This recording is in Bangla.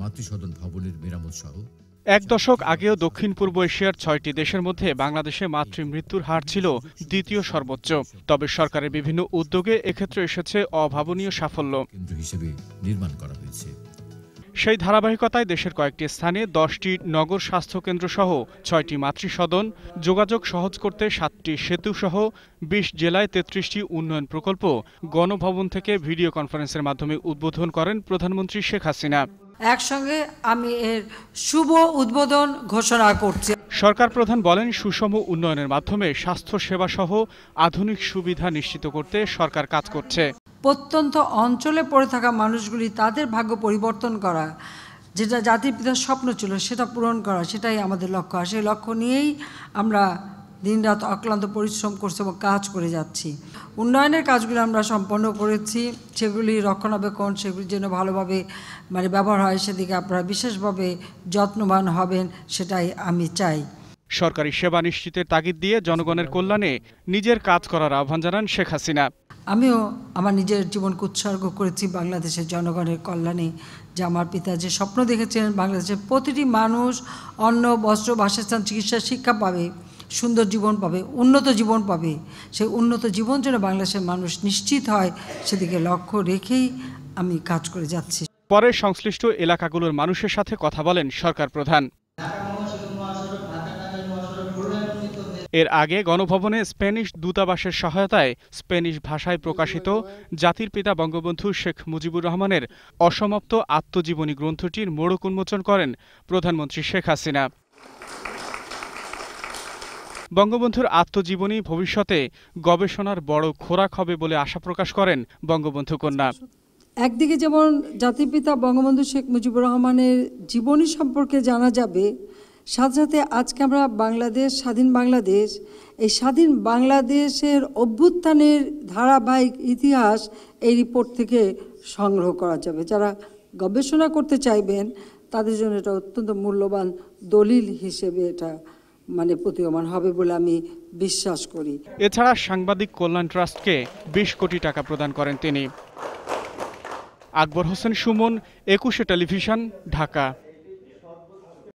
মাতৃসদন ভবনের মেরামত সহ এক দশক আগেও দক্ষিণ পূর্ব এশিয়ার ছয়টি দেশের মধ্যে বাংলাদেশে মাতৃমৃত্যুর হার ছিল দ্বিতীয় সর্বোচ্চ তবে সরকারের বিভিন্ন উদ্যোগে এক্ষেত্রে এসেছে অভাবনীয় সাফল্য হিসেবে নির্মাণ করা হয়েছে সেই ধারাবাহিকতায় দেশের কয়েকটি স্থানে দশটি নগর স্বাস্থ্যকেন্দ্র সহ ছয়টি মাতৃসদন যোগাযোগ সহজ করতে সাতটি সেতু সহ বিশ জেলায় তেত্রিশটি উন্নয়ন প্রকল্প গণভবন থেকে ভিডিও কনফারেন্সের মাধ্যমে উদ্বোধন করেন প্রধানমন্ত্রী শেখ হাসিনা একসঙ্গে আমি এর শুভ উদ্বোধন ঘোষণা করছি সরকার প্রধান বলেন সুষম উন্নয়নের মাধ্যমে স্বাস্থ্যসেবা সহ আধুনিক সুবিধা নিশ্চিত করতে সরকার কাজ করছে প্রত্যন্ত অঞ্চলে পড়ে থাকা মানুষগুলি তাদের ভাগ্য পরিবর্তন করা যেটা জাতির পিতার স্বপ্ন ছিল সেটা পূরণ করা সেটাই আমাদের লক্ষ্য আর সেই লক্ষ্য নিয়েই আমরা দিনরাত অক্লান্ত পরিশ্রম করছে এবং কাজ করে যাচ্ছি উন্নয়নের কাজগুলো আমরা সম্পন্ন করেছি সেগুলি রক্ষণাবেক্ষণ সেগুলির জন্য ভালোভাবে মানে ব্যবহার হয় সেদিকে আপনারা বিশেষভাবে যত্নবান হবেন সেটাই আমি চাই সরকারি সেবা নিশ্চিতের তাগিদ দিয়ে জনগণের কল্যাণে নিজের কাজ করার আহ্বান জানান শেখ হাসিনা আমিও আমার নিজের জীবনকে উৎসর্গ করেছি বাংলাদেশের জনগণের কল্যাণে যে আমার পিতা যে স্বপ্ন দেখেছিলেন বাংলাদেশের প্রতিটি মানুষ অন্ন বস্ত্র বাসস্থান চিকিৎসা শিক্ষা পাবে সুন্দর জীবন পাবে উন্নত জীবন পাবে সেই উন্নত জীবন যেন বাংলাদেশের মানুষ নিশ্চিত হয় সেদিকে লক্ষ্য রেখেই আমি কাজ করে যাচ্ছি পরে সংশ্লিষ্ট এলাকাগুলোর মানুষের সাথে কথা বলেন সরকার প্রধান এর আগে গণভবনে স্প্যানিশ দূতাবাসের সহায়তায় স্প্যানিশ ভাষায় প্রকাশিত জাতির পিতা বঙ্গবন্ধু শেখ মুজিবুর রহমানের অসমাপ্ত আত্মজীবনী গ্রন্থটির মোড়ক উন্মোচন করেন প্রধানমন্ত্রী শেখ হাসিনা বঙ্গবন্ধুর আত্মজীবনী ভবিষ্যতে গবেষণার বড় খোরাক হবে বলে আশা প্রকাশ করেন বঙ্গবন্ধু কন্যা একদিকে যেমন জাতিপিতা বঙ্গবন্ধু শেখ মুজিবুর রহমানের জীবনী সম্পর্কে জানা যাবে সাথে সাথে আজকে আমরা বাংলাদেশ স্বাধীন বাংলাদেশ এই স্বাধীন বাংলাদেশের অভ্যুত্থানের ধারাবাহিক ইতিহাস এই রিপোর্ট থেকে সংগ্রহ করা যাবে যারা গবেষণা করতে চাইবেন তাদের জন্য এটা অত্যন্ত মূল্যবান দলিল হিসেবে এটা মানে প্রতীয়মান হবে বলে আমি বিশ্বাস করি এছাড়া সাংবাদিক কল্যাণ ট্রাস্টকে বিশ কোটি টাকা প্রদান করেন তিনি আকবর হোসেন সুমন একুশে টেলিভিশন ঢাকা